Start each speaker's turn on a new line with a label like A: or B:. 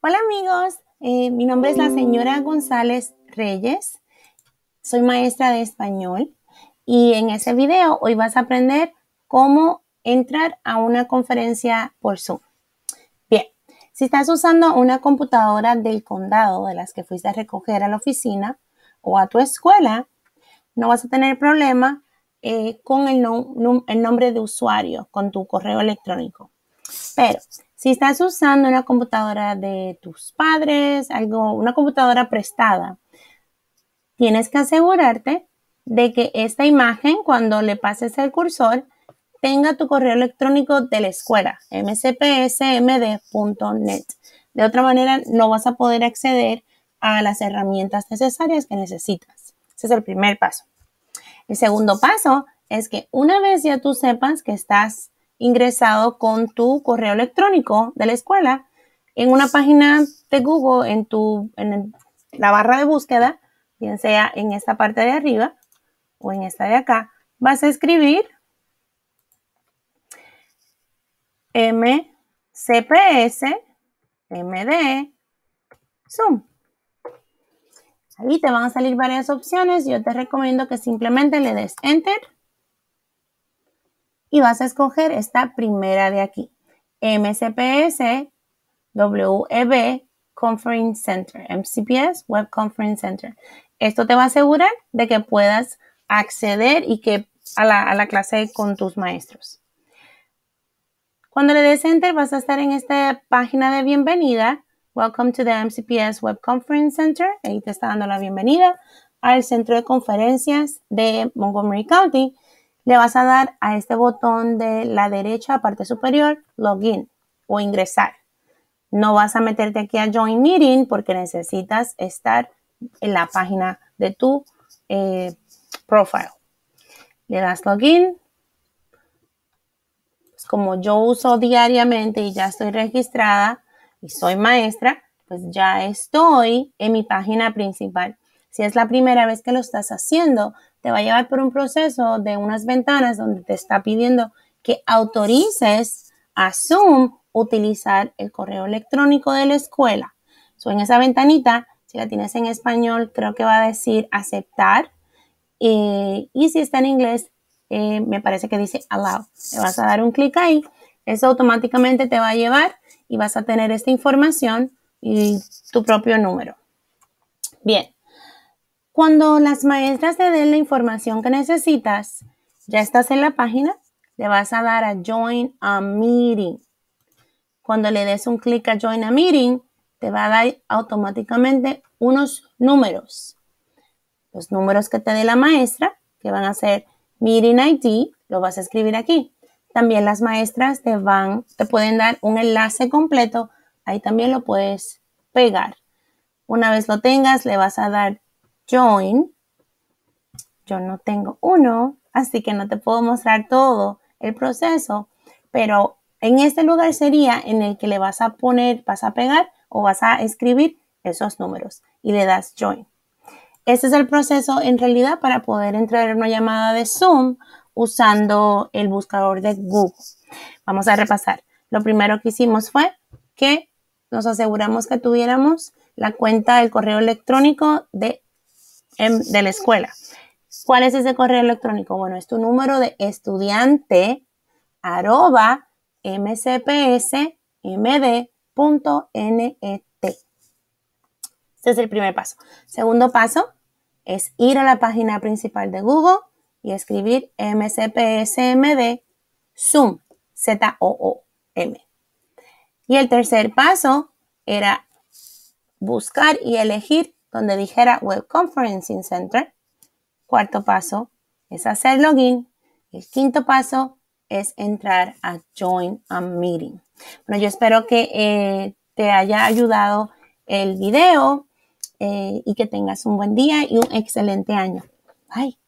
A: Hola amigos, eh, mi nombre es la señora González Reyes, soy maestra de español y en este video hoy vas a aprender cómo entrar a una conferencia por Zoom. Bien, si estás usando una computadora del condado de las que fuiste a recoger a la oficina o a tu escuela, no vas a tener problema eh, con el, el nombre de usuario, con tu correo electrónico. Pero si estás usando una computadora de tus padres, algo, una computadora prestada, tienes que asegurarte de que esta imagen, cuando le pases el cursor, tenga tu correo electrónico de la escuela, mcpsmd.net. De otra manera, no vas a poder acceder a las herramientas necesarias que necesitas. Ese es el primer paso. El segundo paso es que una vez ya tú sepas que estás ingresado con tu correo electrónico de la escuela en una página de Google, en, en la barra de búsqueda, bien sea en esta parte de arriba o en esta de acá, vas a escribir MCPS MD Zoom. Ahí te van a salir varias opciones. Yo te recomiendo que simplemente le des Enter y vas a escoger esta primera de aquí, MCPS WEB Conference Center, MCPS Web Conference Center. Esto te va a asegurar de que puedas acceder y que a la, a la clase con tus maestros. Cuando le des enter vas a estar en esta página de bienvenida. Welcome to the MCPS Web Conference Center. Ahí te está dando la bienvenida al centro de conferencias de Montgomery County le vas a dar a este botón de la derecha, parte superior, login o ingresar. No vas a meterte aquí a Join Meeting porque necesitas estar en la página de tu eh, profile. Le das login. como yo uso diariamente y ya estoy registrada y soy maestra, pues ya estoy en mi página principal si es la primera vez que lo estás haciendo, te va a llevar por un proceso de unas ventanas donde te está pidiendo que autorices a Zoom utilizar el correo electrónico de la escuela. So, en esa ventanita, si la tienes en español, creo que va a decir aceptar. Eh, y si está en inglés, eh, me parece que dice allow. Te vas a dar un clic ahí. Eso automáticamente te va a llevar y vas a tener esta información y tu propio número. Bien, cuando las maestras te den la información que necesitas, ya estás en la página, le vas a dar a Join a Meeting. Cuando le des un clic a Join a Meeting, te va a dar automáticamente unos números. Los números que te dé la maestra, que van a ser Meeting ID, lo vas a escribir aquí. También las maestras te van, te pueden dar un enlace completo, ahí también lo puedes pegar. Una vez lo tengas, le vas a dar join. Yo no tengo uno, así que no te puedo mostrar todo el proceso, pero en este lugar sería en el que le vas a poner, vas a pegar o vas a escribir esos números y le das join. Este es el proceso en realidad para poder entrar en una llamada de Zoom usando el buscador de Google. Vamos a repasar. Lo primero que hicimos fue que nos aseguramos que tuviéramos la cuenta del correo electrónico de de la escuela. ¿Cuál es ese correo electrónico? Bueno, es tu número de estudiante arroba mcpsmd.net. Este es el primer paso. Segundo paso es ir a la página principal de Google y escribir mcpsmd zoom, z-o-o-m. Y el tercer paso era buscar y elegir donde dijera Web Conferencing Center. Cuarto paso es hacer login. El quinto paso es entrar a Join a Meeting. Bueno, yo espero que eh, te haya ayudado el video eh, y que tengas un buen día y un excelente año. Bye.